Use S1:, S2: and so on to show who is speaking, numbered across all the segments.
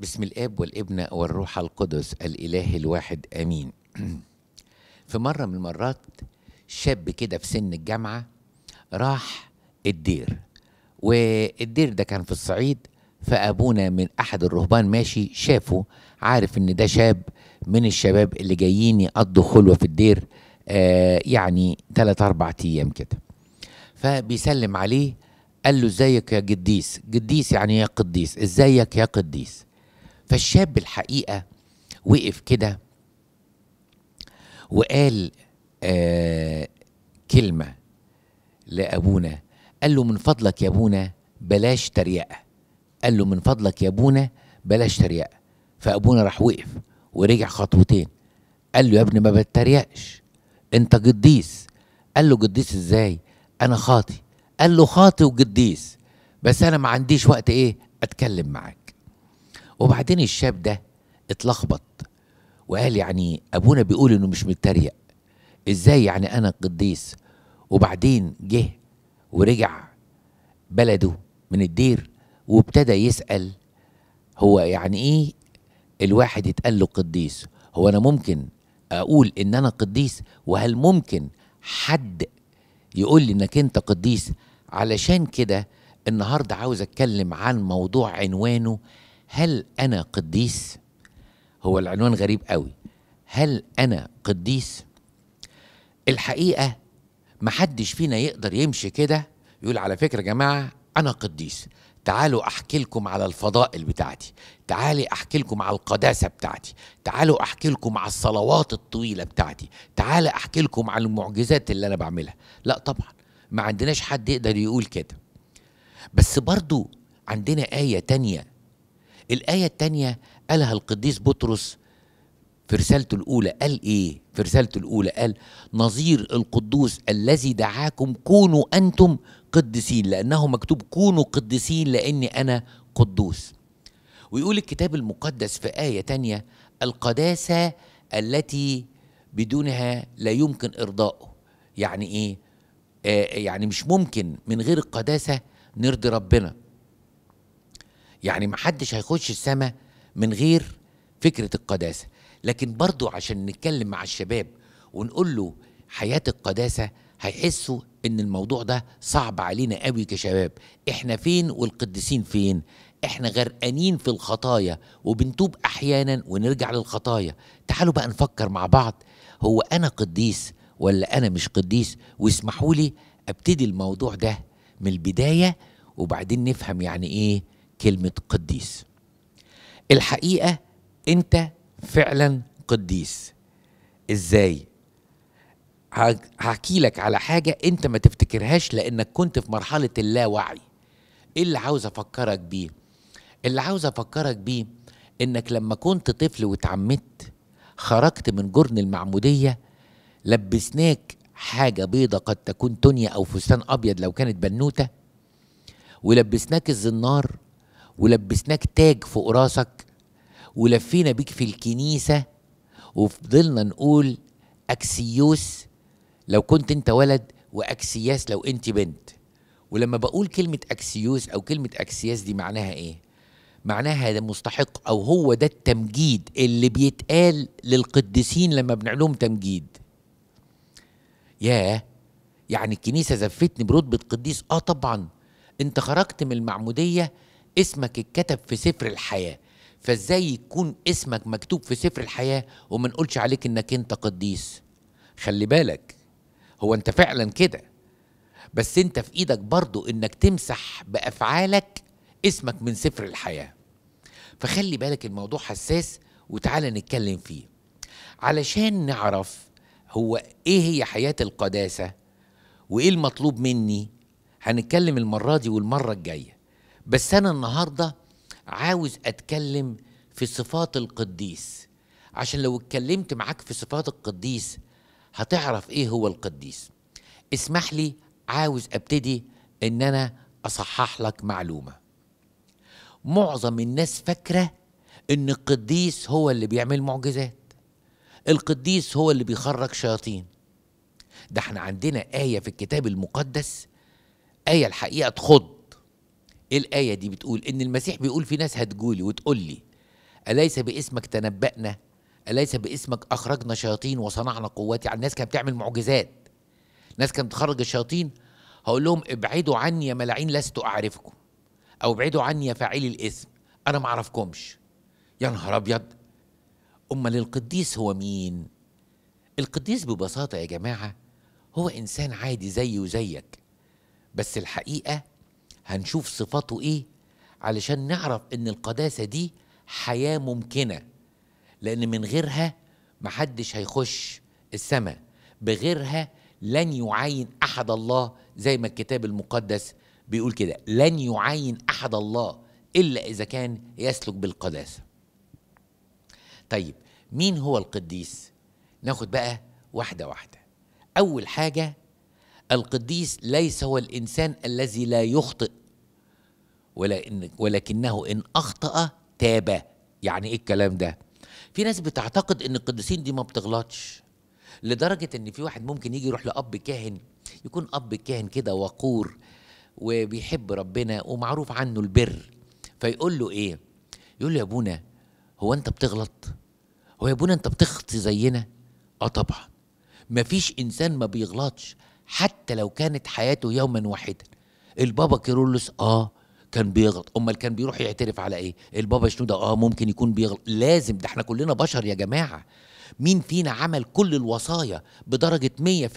S1: بسم الاب والابن والروح القدس الاله الواحد امين في مره من المرات شاب كده في سن الجامعه راح الدير والدير ده كان في الصعيد فابونا من احد الرهبان ماشي شافه عارف ان ده شاب من الشباب اللي جايين يقضوا خلوه في الدير آه يعني ثلاث اربع ايام كده فبيسلم عليه قال له ازيك يا قديس قديس يعني يا إيه قديس ازيك يا قديس فالشاب الحقيقه وقف كده وقال آه كلمه لابونا قال له من فضلك يا ابونا بلاش تريقه قال له من فضلك يا ابونا بلاش تريقه فابونا راح وقف ورجع خطوتين قال له يا ابني ما بتريقش انت قديس قال له قديس ازاي انا خاطي قال له خاطي وقديس بس انا ما عنديش وقت ايه اتكلم معاك وبعدين الشاب ده اتلخبط وقال يعني ابونا بيقول انه مش متريق ازاي يعني انا قديس وبعدين جه ورجع بلده من الدير وابتدى يسال هو يعني ايه الواحد يتقال له قديس هو انا ممكن اقول ان انا قديس وهل ممكن حد يقول لي انك انت قديس علشان كده النهارده عاوز اتكلم عن موضوع عنوانه هل أنا قديس؟ هو العنوان غريب قوي هل أنا قديس؟ الحقيقة محدش فينا يقدر يمشي كده يقول على فكرة يا جماعة أنا قديس تعالوا احكي لكم على الفضائل بتاعتي تعالي احكي لكم على القداسه بتاعتي تعالوا احكي لكم على الصلوات الطويله بتاعتي تعالى احكي لكم على المعجزات اللي انا بعملها لا طبعا ما عندناش حد يقدر يقول كده بس برضو عندنا ايه تانية الآية الثانية قالها القديس بطرس في رسالته الأولى قال إيه؟ في رسالته الأولى قال نظير القدوس الذي دعاكم كونوا أنتم قدسين لأنه مكتوب كونوا قدسين لأني أنا قدوس ويقول الكتاب المقدس في آية تانية القداسة التي بدونها لا يمكن إرضائه يعني إيه؟ آه يعني مش ممكن من غير القداسة نرضي ربنا يعني ما حدش هيخش السماء من غير فكرة القداسة لكن برضو عشان نتكلم مع الشباب ونقول له حياة القداسة هيحسوا ان الموضوع ده صعب علينا قوي كشباب احنا فين والقديسين فين احنا غرقانين في الخطايا وبنتوب احيانا ونرجع للخطايا تعالوا بقى نفكر مع بعض هو انا قديس ولا انا مش قديس واسمحوا لي ابتدي الموضوع ده من البدايه وبعدين نفهم يعني ايه كلمه قديس الحقيقه انت فعلا قديس ازاي هحكي لك على حاجه انت ما تفتكرهاش لانك كنت في مرحله اللاوعي ايه اللي عاوز افكرك بيه اللي عاوز افكرك بيه انك لما كنت طفل وتعمدت خرجت من جرن المعموديه لبسناك حاجه بيضه قد تكون تونية او فستان ابيض لو كانت بنوته ولبسناك الزنار ولبسناك تاج فوق راسك ولفينا بيك في الكنيسة وفضلنا نقول أكسيوس لو كنت أنت ولد وأكسياس لو أنت بنت ولما بقول كلمة أكسيوس أو كلمة أكسياس دي معناها إيه؟ معناها ده مستحق أو هو ده التمجيد اللي بيتقال للقديسين لما بنعلوم تمجيد ياه يعني الكنيسة زفتني برتبة قديس آه طبعا أنت خرجت من المعمودية اسمك اتكتب في سفر الحياه فازاي يكون اسمك مكتوب في سفر الحياه وما نقولش عليك انك انت قديس خلي بالك هو انت فعلا كده بس انت في ايدك برضو انك تمسح بافعالك اسمك من سفر الحياه فخلي بالك الموضوع حساس وتعالى نتكلم فيه علشان نعرف هو ايه هي حياه القداسه وايه المطلوب مني هنتكلم المره دي والمره الجايه بس أنا النهاردة عاوز أتكلم في صفات القديس عشان لو اتكلمت معاك في صفات القديس هتعرف إيه هو القديس اسمح لي عاوز أبتدي إن أنا أصحح لك معلومة معظم الناس فاكرة إن القديس هو اللي بيعمل معجزات القديس هو اللي بيخرج شياطين ده احنا عندنا آية في الكتاب المقدس آية الحقيقة تخض الآية دي بتقول إن المسيح بيقول في ناس هتجولي وتقولي أليس باسمك تنبأنا أليس باسمك أخرجنا شياطين وصنعنا قوات يعني الناس كانت بتعمل معجزات ناس كانت بتخرج الشياطين هقول لهم ابعدوا عني يا ملاعين لست أعرفكم أو ابعدوا عني يا فاعلي الاسم أنا ما أعرفكمش يا نهار أبيض أمال القديس هو مين؟ القديس ببساطة يا جماعة هو إنسان عادي زي وزيك بس الحقيقة هنشوف صفاته ايه علشان نعرف ان القداسه دي حياه ممكنه لان من غيرها محدش هيخش السماء بغيرها لن يعين احد الله زي ما الكتاب المقدس بيقول كده لن يعين احد الله الا اذا كان يسلك بالقداسه طيب مين هو القديس ناخد بقى واحده واحده اول حاجه القديس ليس هو الانسان الذي لا يخطئ ولكن ولكنه إن أخطأ تاب يعني إيه الكلام ده في ناس بتعتقد إن القديسين دي ما بتغلطش لدرجة إن في واحد ممكن يجي يروح لأب كاهن يكون أب كاهن كده وقور وبيحب ربنا ومعروف عنه البر فيقول له إيه يقول له يا أبونا هو أنت بتغلط هو يا أبونا أنت بتخطي زينا آه طبعا مفيش إنسان ما بيغلطش حتى لو كانت حياته يوما واحدا البابا كيرلس آه كان بيغلط امال كان بيروح يعترف على ايه البابا شنو ده اه ممكن يكون بيغلط لازم ده احنا كلنا بشر يا جماعه مين فينا عمل كل الوصايا بدرجه 100%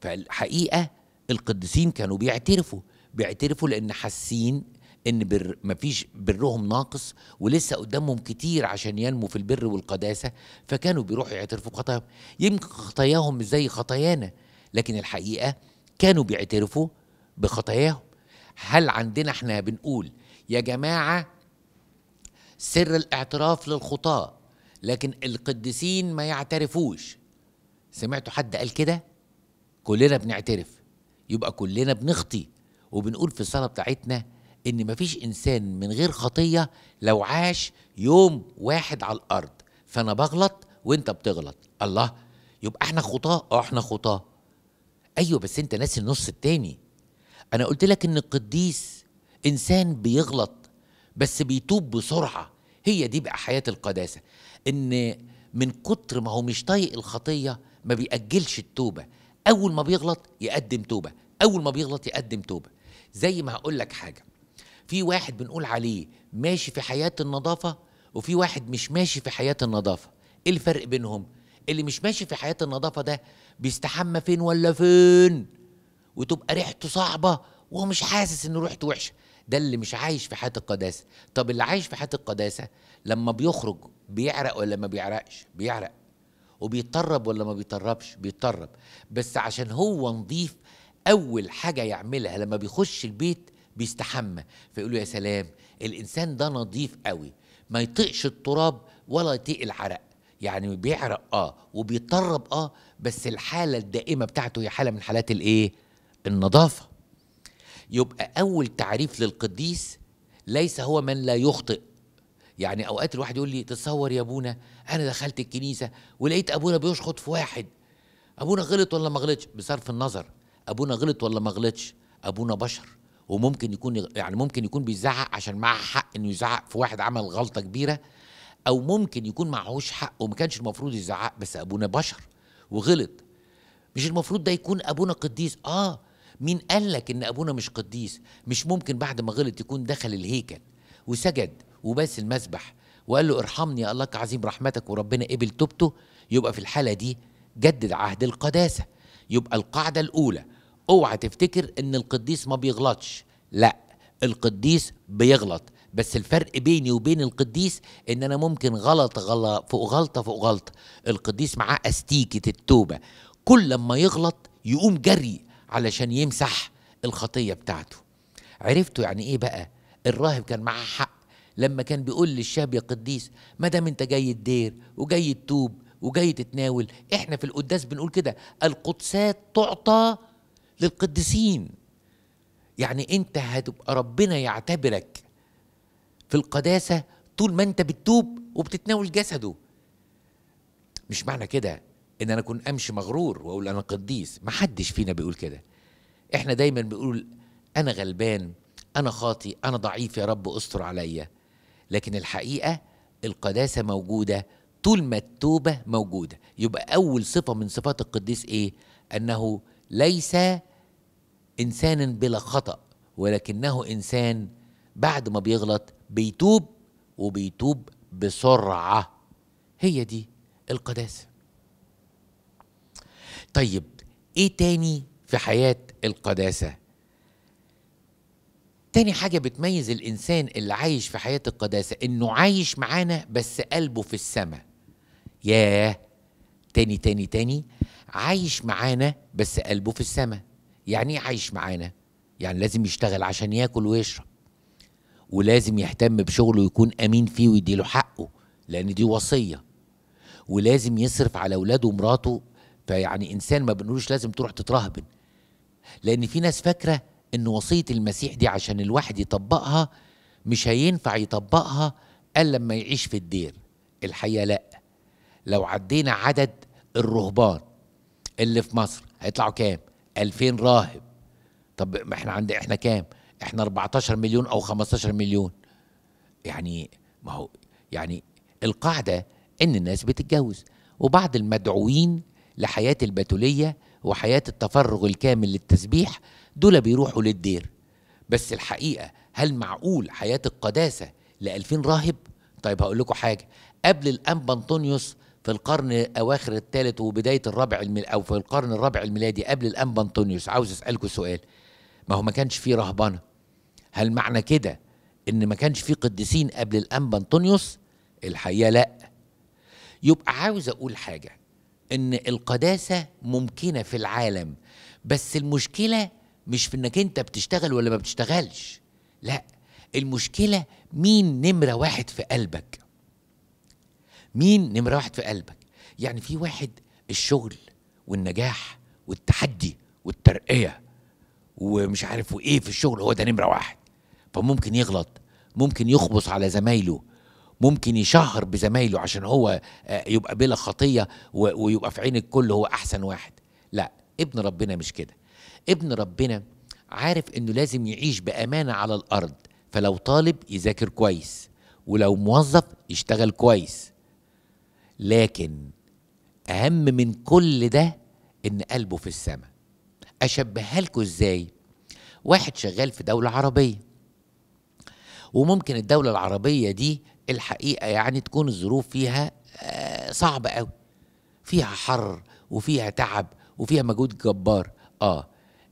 S1: فالحقيقه القديسين كانوا بيعترفوا بيعترفوا لان حاسين ان بر مفيش برهم ناقص ولسه قدامهم كتير عشان ينمو في البر والقداسه فكانوا بيروحوا يعترفوا بخطاياهم يمكن خطاياهم مش زي خطايانا لكن الحقيقه كانوا بيعترفوا بخطاياهم هل عندنا احنا بنقول يا جماعه سر الاعتراف للخطاه لكن القديسين ما يعترفوش سمعتوا حد قال كده كلنا بنعترف يبقى كلنا بنخطي وبنقول في الصلاه بتاعتنا ان مفيش انسان من غير خطيه لو عاش يوم واحد على الارض فانا بغلط وانت بتغلط الله يبقى احنا خطاه اه احنا خطاه ايوه بس انت ناسي النص التاني انا قلت لك ان القديس انسان بيغلط بس بيتوب بسرعه هي دي بقى حياه القداسه ان من كتر ما هو مش طايق الخطيه ما بيأجلش التوبه اول ما بيغلط يقدم توبه اول ما بيغلط يقدم توبه زي ما هقول لك حاجه في واحد بنقول عليه ماشي في حياه النظافه وفي واحد مش ماشي في حياه النظافه ايه الفرق بينهم اللي مش ماشي في حياه النظافه ده بيستحمى فين ولا فين وتبقى ريحته صعبه وهو مش حاسس ان ريحته وحشه ده اللي مش عايش في حياه القداسه طب اللي عايش في حياه القداسه لما بيخرج بيعرق ولا ما بيعرقش بيعرق وبيتطرب ولا ما بيتطربش بيتطرب بس عشان هو نظيف اول حاجه يعملها لما بيخش البيت بيستحمى فيقول له يا سلام الانسان ده نظيف قوي ما يطيقش التراب ولا يطيق العرق يعني بيعرق اه وبيطرب اه بس الحاله الدائمه بتاعته هي حاله من حالات الايه النظافه يبقى اول تعريف للقديس ليس هو من لا يخطئ يعني اوقات الواحد يقول لي تصور يا ابونا انا دخلت الكنيسه ولقيت ابونا بيشخط في واحد ابونا غلط ولا ما غلطش بصرف النظر ابونا غلط ولا ما غلطش ابونا بشر وممكن يكون يعني ممكن يكون بيزعق عشان معاه حق انه يزعق في واحد عمل غلطه كبيره او ممكن يكون معهوش حق وما كانش المفروض يزعق بس ابونا بشر وغلط مش المفروض ده يكون ابونا قديس اه مين قال لك ان ابونا مش قديس مش ممكن بعد ما غلط يكون دخل الهيكل وسجد وباس المسبح وقال له ارحمني يا الله عظيم رحمتك وربنا قبل توبته يبقى في الحاله دي جدد عهد القداسه يبقى القاعده الاولى اوعى تفتكر ان القديس ما بيغلطش لا القديس بيغلط بس الفرق بيني وبين القديس ان انا ممكن غلط غلط فوق غلطه فوق غلطه القديس معاه استيكه التوبه كل لما يغلط يقوم جري علشان يمسح الخطيه بتاعته عرفتوا يعني ايه بقى الراهب كان معاه حق لما كان بيقول للشاب يا قديس ما دام انت جاي الدير وجاي تتوب وجاي تتناول احنا في القداس بنقول كده القدسات تعطى للقديسين يعني انت هتبقى ربنا يعتبرك في القداسه طول ما انت بتتوب وبتتناول جسده مش معنى كده ان انا اكون امشي مغرور واقول انا قديس ما حدش فينا بيقول كده احنا دايما بنقول انا غلبان انا خاطي انا ضعيف يا رب استر عليا لكن الحقيقه القداسه موجوده طول ما التوبه موجوده يبقى اول صفه من صفات القديس ايه انه ليس انسانا بلا خطا ولكنه انسان بعد ما بيغلط بيتوب وبيتوب بسرعه هي دي القداسه طيب ايه تاني في حياه القداسه تاني حاجة بتميز الإنسان اللي عايش في حياة القداسة إنه عايش معانا بس قلبه في السماء ياه تاني تاني تاني عايش معانا بس قلبه في السماء يعني ايه عايش معانا يعني لازم يشتغل عشان ياكل ويشرب ولازم يهتم بشغله ويكون امين فيه ويديله حقه لان دي وصيه ولازم يصرف على اولاده ومراته فيعني انسان ما بنقولوش لازم تروح تترهبن لان في ناس فاكره ان وصيه المسيح دي عشان الواحد يطبقها مش هينفع يطبقها الا لما يعيش في الدير الحقيقه لا لو عدينا عدد الرهبان اللي في مصر هيطلعوا كام 2000 راهب طب ما احنا عند احنا كام احنا 14 مليون او 15 مليون يعني ما هو يعني القاعده ان الناس بتتجوز وبعض المدعوين لحياة البتولية وحياة التفرغ الكامل للتسبيح دول بيروحوا للدير بس الحقيقة هل معقول حياة القداسة ل 2000 راهب؟ طيب هقول لكم حاجة قبل الأنبا أنطونيوس في القرن أواخر الثالث وبداية الرابع الميل أو في القرن الرابع الميلادي قبل الأنبا أنطونيوس عاوز أسألكم سؤال ما هو ما كانش فيه رهبنة هل معنى كده إن ما كانش فيه قديسين قبل الأنبا أنطونيوس؟ الحقيقة لأ يبقى عاوز أقول حاجة ان القداسه ممكنه في العالم بس المشكله مش في انك انت بتشتغل ولا ما بتشتغلش لا المشكله مين نمره واحد في قلبك مين نمره واحد في قلبك يعني في واحد الشغل والنجاح والتحدي والترقيه ومش عارف وايه في الشغل هو ده نمره واحد فممكن يغلط ممكن يخبص على زمايله ممكن يشهر بزمايله عشان هو آه، يبقى بلا خطيه ويبقى في عين الكل هو احسن واحد لا ابن ربنا مش كده ابن ربنا عارف انه لازم يعيش بامانه على الارض فلو طالب يذاكر كويس ولو موظف يشتغل كويس لكن اهم من كل ده ان قلبه في السماء اشبهها لكم ازاي واحد شغال في دوله عربيه وممكن الدولة العربية دي الحقيقة يعني تكون الظروف فيها آه، صعبة قوي فيها حر وفيها تعب وفيها مجهود جبار اه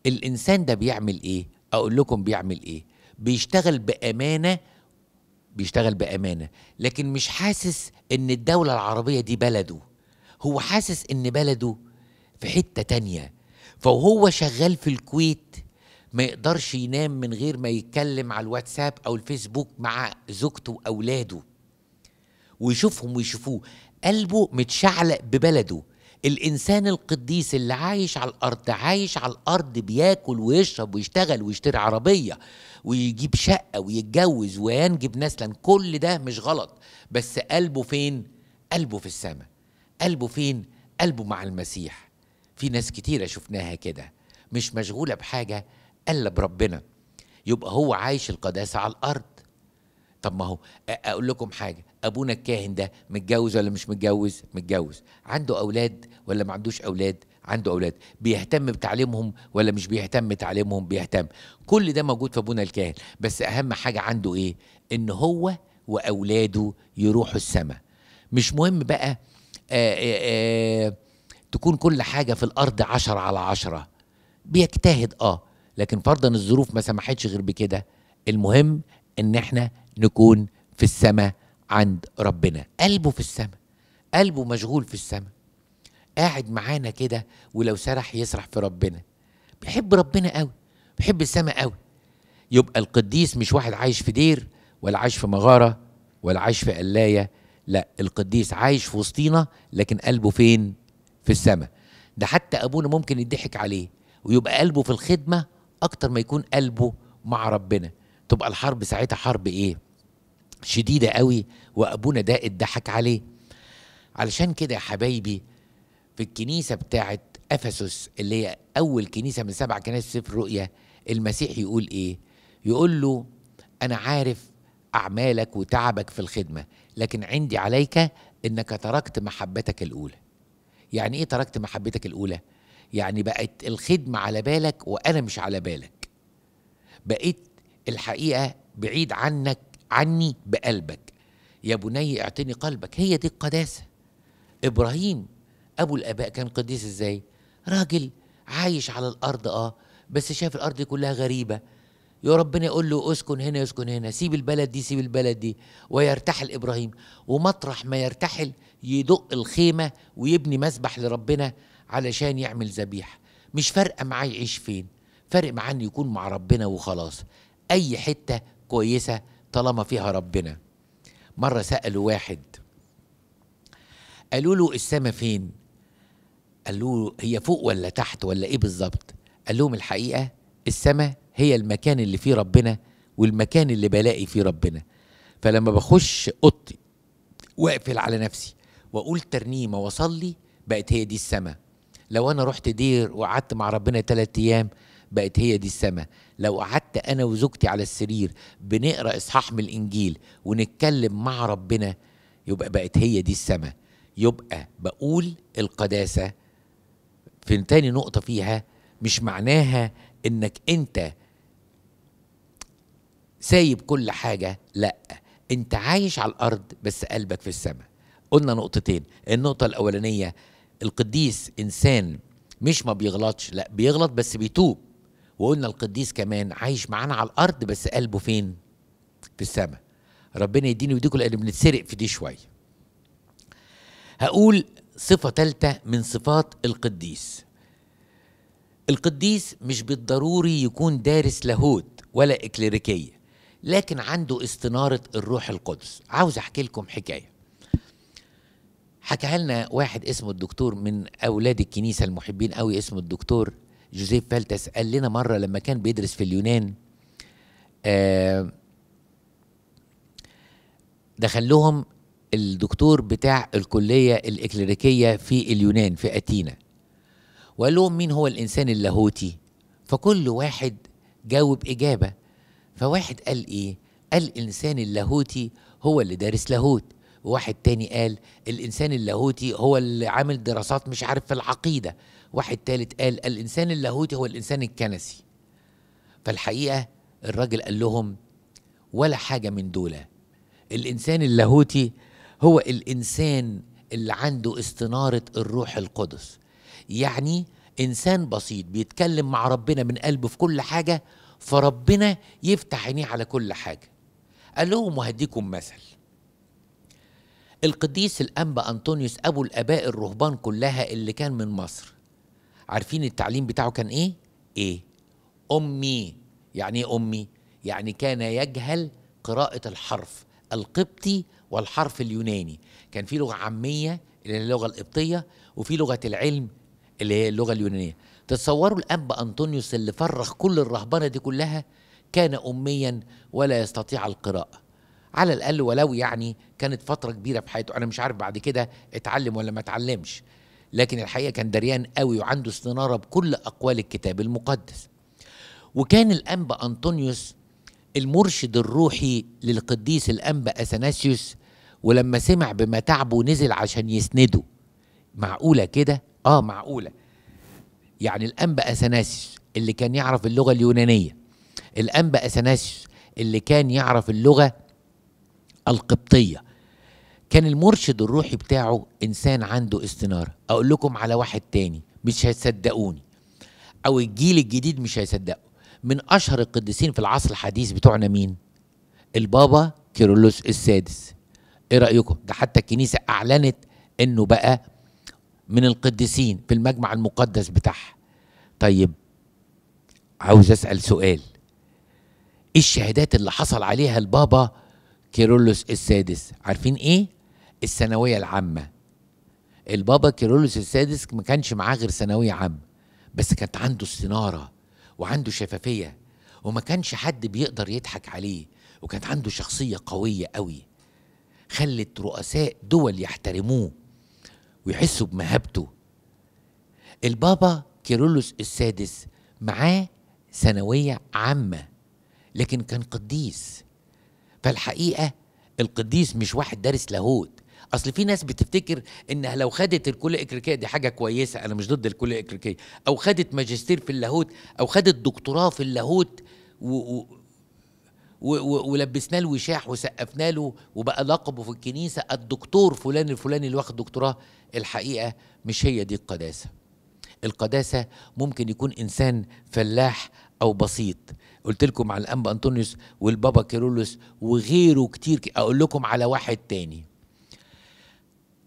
S1: الانسان ده بيعمل ايه اقول لكم بيعمل ايه بيشتغل بامانه بيشتغل بامانه لكن مش حاسس ان الدوله العربيه دي بلده هو حاسس ان بلده في حته تانيه فهو شغال في الكويت ما يقدرش ينام من غير ما يتكلم على الواتساب او الفيسبوك مع زوجته واولاده ويشوفهم ويشوفوه قلبه متشعلق ببلده الانسان القديس اللي عايش على الارض عايش على الارض بياكل ويشرب ويشتغل ويشتري عربيه ويجيب شقه ويتجوز وينجب نسلا كل ده مش غلط بس قلبه فين قلبه في السماء قلبه فين قلبه مع المسيح في ناس كتيره شفناها كده مش مشغوله بحاجه قلب ربنا يبقى هو عايش القداسة على الأرض طب ما هو أقول لكم حاجة أبونا الكاهن ده متجوز ولا مش متجوز متجوز عنده أولاد ولا ما عندوش أولاد عنده أولاد بيهتم بتعليمهم ولا مش بيهتم بتعليمهم بيهتم كل ده موجود في أبونا الكاهن بس أهم حاجة عنده إيه إن هو وأولاده يروحوا السماء مش مهم بقى آآ آآ تكون كل حاجة في الأرض عشرة على عشرة بيجتهد آه لكن فرضا الظروف ما سمحتش غير بكده المهم ان احنا نكون في السماء عند ربنا قلبه في السماء قلبه مشغول في السماء قاعد معانا كده ولو سرح يسرح في ربنا بيحب ربنا قوي بيحب السماء قوي يبقى القديس مش واحد عايش في دير ولا عايش في مغارة ولا عايش في قلاية لا القديس عايش في وسطينا لكن قلبه فين في السماء ده حتى أبونا ممكن يضحك عليه ويبقى قلبه في الخدمة اكتر ما يكون قلبه مع ربنا تبقى الحرب ساعتها حرب ايه شديده قوي وابونا ده اتضحك عليه علشان كده يا حبايبي في الكنيسه بتاعه افسس اللي هي اول كنيسه من سبع كنائس سفر رؤيا المسيح يقول ايه يقول له انا عارف اعمالك وتعبك في الخدمه لكن عندي عليك انك تركت محبتك الاولى يعني ايه تركت محبتك الاولى يعني بقت الخدمة على بالك وأنا مش على بالك بقيت الحقيقة بعيد عنك عني بقلبك يا بني اعتني قلبك هي دي القداسة إبراهيم أبو الآباء كان قديس إزاي راجل عايش على الأرض آه بس شاف الأرض كلها غريبة يا ربنا يقول له اسكن هنا اسكن هنا سيب البلد دي سيب البلد دي ويرتحل ابراهيم ومطرح ما يرتحل يدق الخيمه ويبني مسبح لربنا علشان يعمل ذبيحه مش فارقه معاه يعيش فين فارق معاه انه يكون مع ربنا وخلاص اي حته كويسه طالما فيها ربنا مره سالوا واحد قالوا له السما فين قالوا له هي فوق ولا تحت ولا ايه بالظبط قال لهم الحقيقه السما هي المكان اللي فيه ربنا والمكان اللي بلاقي فيه ربنا فلما بخش اوضتي واقفل على نفسي واقول ترنيمه واصلي بقت هي دي السما لو انا رحت دير وقعدت مع ربنا ثلاثة ايام بقت هي دي السماء لو قعدت انا وزوجتي على السرير بنقرا اصحاح من الانجيل ونتكلم مع ربنا يبقى بقت هي دي السماء يبقى بقول القداسه في تاني نقطه فيها مش معناها انك انت سايب كل حاجه لا انت عايش على الارض بس قلبك في السماء قلنا نقطتين النقطه الاولانيه القديس انسان مش ما بيغلطش لا بيغلط بس بيتوب وقلنا القديس كمان عايش معانا على الارض بس قلبه فين في السماء ربنا يديني ويديكم لان بنتسرق في دي شويه هقول صفه ثالثه من صفات القديس القديس مش بالضروري يكون دارس لاهوت ولا اكليريكيه لكن عنده استناره الروح القدس عاوز احكي لكم حكايه حكى لنا واحد اسمه الدكتور من اولاد الكنيسه المحبين قوي اسمه الدكتور جوزيف فالتس قال لنا مره لما كان بيدرس في اليونان آه، دخل لهم الدكتور بتاع الكليه الاكليريكيه في اليونان في اتينا وقال لهم مين هو الانسان اللاهوتي فكل واحد جاوب اجابه فواحد قال ايه قال الانسان اللاهوتي هو اللي دارس لاهوت واحد تاني قال الإنسان اللاهوتي هو اللي عامل دراسات مش عارف في العقيدة واحد تالت قال الإنسان اللاهوتي هو الإنسان الكنسي فالحقيقة الراجل قال لهم ولا حاجة من دول الإنسان اللاهوتي هو الإنسان اللي عنده استنارة الروح القدس يعني إنسان بسيط بيتكلم مع ربنا من قلبه في كل حاجة فربنا يفتح عينيه على كل حاجة قال لهم وهديكم مثل القديس الأنبا أنطونيوس أبو الآباء الرهبان كلها اللي كان من مصر عارفين التعليم بتاعه كان إيه؟ إيه؟ أمي يعني إيه أمي؟ يعني كان يجهل قراءة الحرف القبطي والحرف اليوناني كان في لغة عامية اللي هي اللغة القبطية وفي لغة العلم اللي هي اللغة اليونانية تتصوروا الأنبا أنطونيوس اللي فرخ كل الرهبنة دي كلها كان أميا ولا يستطيع القراءة على الاقل ولو يعني كانت فتره كبيره في حياته انا مش عارف بعد كده اتعلم ولا ما اتعلمش لكن الحقيقه كان دريان قوي وعنده استناره بكل اقوال الكتاب المقدس وكان الانبا انطونيوس المرشد الروحي للقديس الانبا اثناسيوس ولما سمع بما تعبه نزل عشان يسنده معقوله كده اه معقوله يعني الانبا اثناسيوس اللي كان يعرف اللغه اليونانيه الانبا اثناسيوس اللي كان يعرف اللغه القبطية كان المرشد الروحي بتاعه إنسان عنده استنارة أقول لكم على واحد تاني مش هيصدقوني أو الجيل الجديد مش هيصدقه من أشهر القديسين في العصر الحديث بتوعنا مين؟ البابا كيرلس السادس إيه رأيكم؟ ده حتى الكنيسة أعلنت إنه بقى من القديسين في المجمع المقدس بتاعها طيب عاوز أسأل سؤال ايه الشهادات اللي حصل عليها البابا كيرولوس السادس عارفين ايه الثانويه العامه البابا كيرولوس السادس ما كانش معاه غير ثانويه عامه بس كانت عنده استناره وعنده شفافيه وما كانش حد بيقدر يضحك عليه وكانت عنده شخصيه قويه قوي خلت رؤساء دول يحترموه ويحسوا بمهابته البابا كيرولوس السادس معاه ثانويه عامه لكن كان قديس فالحقيقه القديس مش واحد دارس لاهوت اصل في ناس بتفتكر انها لو خدت الكليه اكريكيه دي حاجه كويسه انا مش ضد الكليه اكريكيه او خدت ماجستير في اللاهوت او خدت دكتوراه في اللاهوت و... و... و... ولبسنا له وشاح وسقفنا له وبقى لقبه في الكنيسه الدكتور فلان الفلاني اللي واخد دكتوراه الحقيقه مش هي دي القداسه القداسة ممكن يكون إنسان فلاح أو بسيط قلت لكم على الأنبا أنطونيوس والبابا كيرولوس وغيره كتير أقول لكم على واحد تاني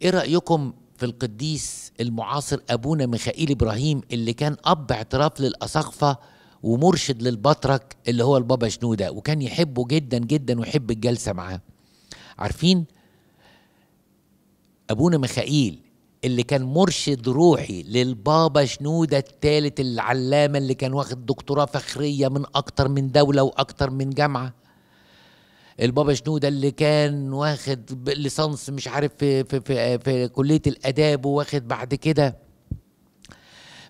S1: إيه رأيكم في القديس المعاصر أبونا ميخائيل إبراهيم اللي كان أب اعتراف للأساقفة ومرشد للبطرك اللي هو البابا شنودة وكان يحبه جدا جدا ويحب الجلسة معاه عارفين أبونا ميخائيل اللي كان مرشد روحي للبابا شنودة الثالث العلامة اللي كان واخد دكتوراه فخرية من أكتر من دولة وأكتر من جامعة البابا شنودة اللي كان واخد ليسانس مش عارف في, في, في, في كلية الآداب وواخد بعد كده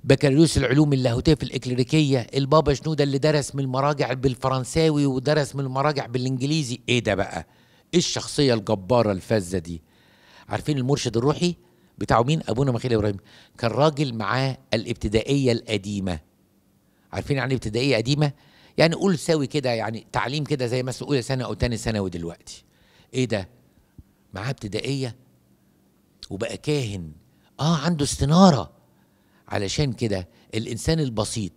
S1: بكالوريوس العلوم اللاهوتية في الإكليريكية البابا شنودة اللي درس من المراجع بالفرنساوي ودرس من المراجع بالإنجليزي إيه ده بقى؟ إيه الشخصية الجبارة الفذة دي؟ عارفين المرشد الروحي؟ بتاع مين ابونا مخيل ابراهيم كان راجل معاه الابتدائيه القديمه عارفين يعني إيه ابتدائيه قديمه يعني قول ساوي كده يعني تعليم كده زي مثلا اولى سنه او ثاني ثانوي دلوقتي ايه ده معاه ابتدائيه وبقى كاهن اه عنده استناره علشان كده الانسان البسيط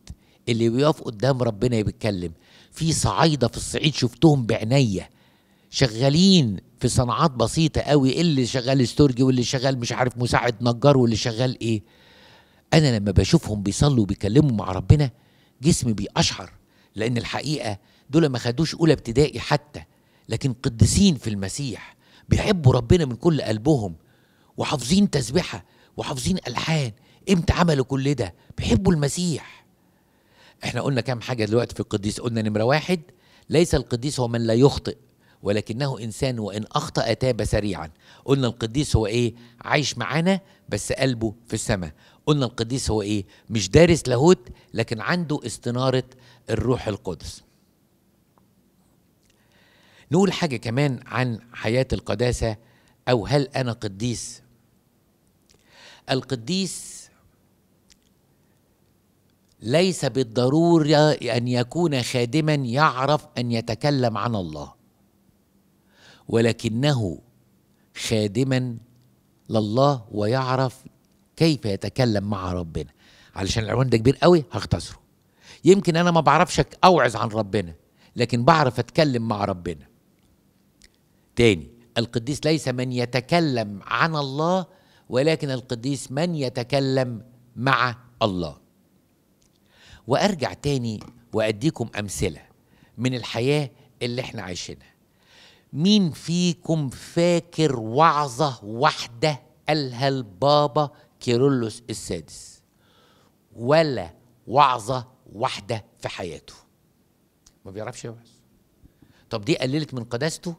S1: اللي بيقف قدام ربنا بيتكلم في صعيده في الصعيد شفتهم بعينيا شغالين في صناعات بسيطة قوي اللي شغال استورجي واللي شغال مش عارف مساعد نجار واللي شغال ايه انا لما بشوفهم بيصلوا وبيكلموا مع ربنا جسمي بيقشعر لان الحقيقة دول ما خدوش اولى ابتدائي حتى لكن قديسين في المسيح بيحبوا ربنا من كل قلبهم وحافظين تسبحة وحافظين ألحان امتى عملوا كل ده بيحبوا المسيح احنا قلنا كام حاجة دلوقتي في القديس قلنا نمرة واحد ليس القديس هو من لا يخطئ ولكنه إنسان وإن أخطأ تاب سريعا قلنا القديس هو إيه عايش معانا بس قلبه في السماء قلنا القديس هو إيه مش دارس لاهوت لكن عنده استنارة الروح القدس نقول حاجة كمان عن حياة القداسة أو هل أنا قديس القديس ليس بالضرورة أن يكون خادما يعرف أن يتكلم عن الله ولكنه خادما لله ويعرف كيف يتكلم مع ربنا علشان العنوان ده كبير قوي هختصره يمكن انا ما بعرفش اوعظ عن ربنا لكن بعرف اتكلم مع ربنا تاني القديس ليس من يتكلم عن الله ولكن القديس من يتكلم مع الله وارجع تاني واديكم امثله من الحياه اللي احنا عايشينها مين فيكم فاكر وعظة واحدة قالها البابا كيرلس السادس ولا وعظة واحدة في حياته ما بيعرفش يوعظ طب دي قللت من قداسته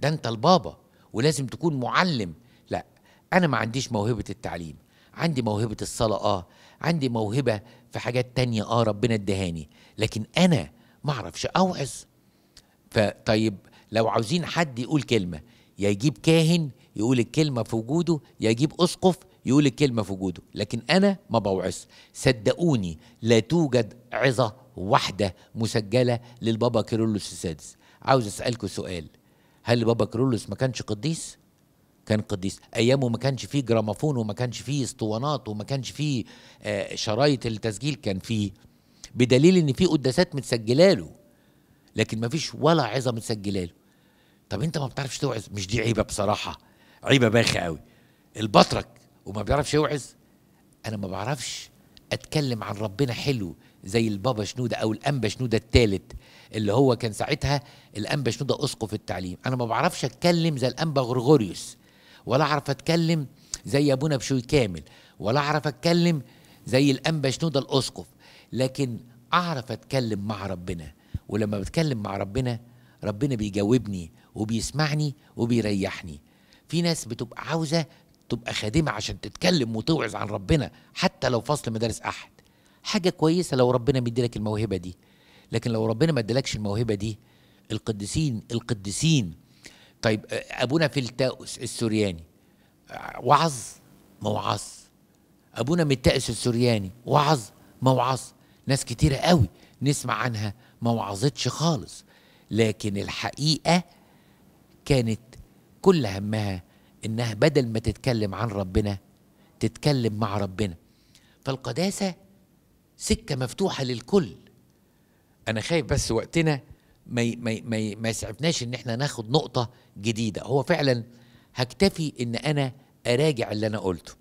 S1: ده انت البابا ولازم تكون معلم لا انا ما عنديش موهبة التعليم عندي موهبة الصلاة اه عندي موهبة في حاجات تانية اه ربنا ادهاني لكن انا ما اعرفش اوعظ فطيب لو عاوزين حد يقول كلمه يا يجيب كاهن يقول الكلمه في وجوده يا يجيب اسقف يقول الكلمه في وجوده لكن انا ما بوعظ صدقوني لا توجد عظه واحده مسجله للبابا كيرلس السادس عاوز اسالكم سؤال هل بابا كيرلس ما كانش قديس كان قديس ايامه ما كانش فيه جرامافون وما كانش فيه اسطوانات وما كانش فيه آه شرايط التسجيل كان فيه بدليل ان في قداسات متسجلاله لكن ما فيش ولا عظه متسجلاله طب انت ما بتعرفش توعظ مش دي عيبه بصراحه عيبه باخه قوي البطرك وما بيعرفش يوعظ انا ما بعرفش اتكلم عن ربنا حلو زي البابا شنوده او الانبا شنوده الثالث اللي هو كان ساعتها الانبا شنوده اسقف التعليم انا ما بعرفش اتكلم زي الانبا غرغوريوس ولا اعرف اتكلم زي ابونا بشوي كامل ولا اعرف اتكلم زي الانبا شنوده الاسقف لكن اعرف اتكلم مع ربنا ولما بتكلم مع ربنا ربنا بيجاوبني وبيسمعني وبيريحني في ناس بتبقى عاوزه تبقى خادمه عشان تتكلم وتوعظ عن ربنا حتى لو فصل مدارس احد حاجه كويسه لو ربنا مديلك الموهبه دي لكن لو ربنا ما ادالكش الموهبه دي القديسين القديسين طيب ابونا في التاؤس السورياني وعظ موعظ أبونا ابونا التاؤس السورياني وعظ موعظ ناس كتيره قوي نسمع عنها ما وعظتش خالص لكن الحقيقه كانت كل همها انها بدل ما تتكلم عن ربنا تتكلم مع ربنا فالقداسه سكه مفتوحه للكل انا خايف بس وقتنا ما ما ما, ما يسعفناش ان احنا ناخد نقطه جديده هو فعلا هكتفي ان انا اراجع اللي انا قلته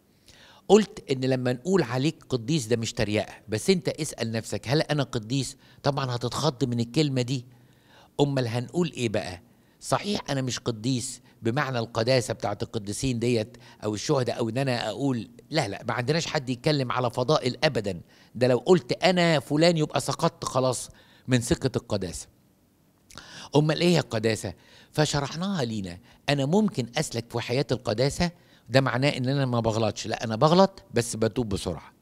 S1: قلت ان لما نقول عليك قديس ده مش تريقه بس انت اسال نفسك هل انا قديس طبعا هتتخض من الكلمه دي امال هنقول ايه بقى صحيح انا مش قديس بمعنى القداسه بتاعت القديسين ديت او الشهداء او ان انا اقول لا لا ما عندناش حد يتكلم على فضائل ابدا ده لو قلت انا فلان يبقى سقطت خلاص من سكه القداسه امال ايه القداسه فشرحناها لينا انا ممكن اسلك في حياه القداسه ده معناه ان انا ما بغلطش لا انا بغلط بس بتوب بسرعه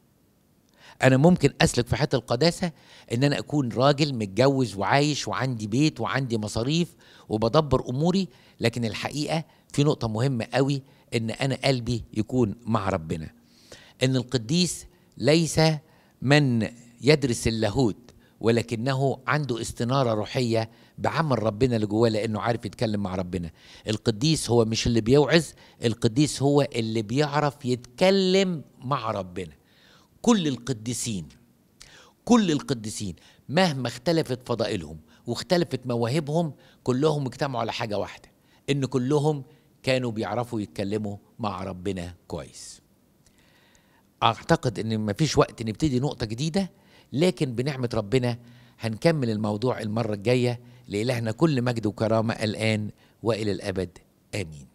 S1: انا ممكن اسلك في حته القداسه ان انا اكون راجل متجوز وعايش وعندي بيت وعندي مصاريف وبدبر اموري لكن الحقيقه في نقطه مهمه قوي ان انا قلبي يكون مع ربنا ان القديس ليس من يدرس اللاهوت ولكنه عنده استناره روحيه بعمل ربنا اللي جواه لانه عارف يتكلم مع ربنا القديس هو مش اللي بيوعظ القديس هو اللي بيعرف يتكلم مع ربنا كل القديسين كل القديسين مهما اختلفت فضائلهم واختلفت مواهبهم كلهم اجتمعوا على حاجه واحده ان كلهم كانوا بيعرفوا يتكلموا مع ربنا كويس اعتقد ان مفيش وقت نبتدي نقطه جديده لكن بنعمه ربنا هنكمل الموضوع المره الجايه لالهنا كل مجد وكرامه الان والى الابد امين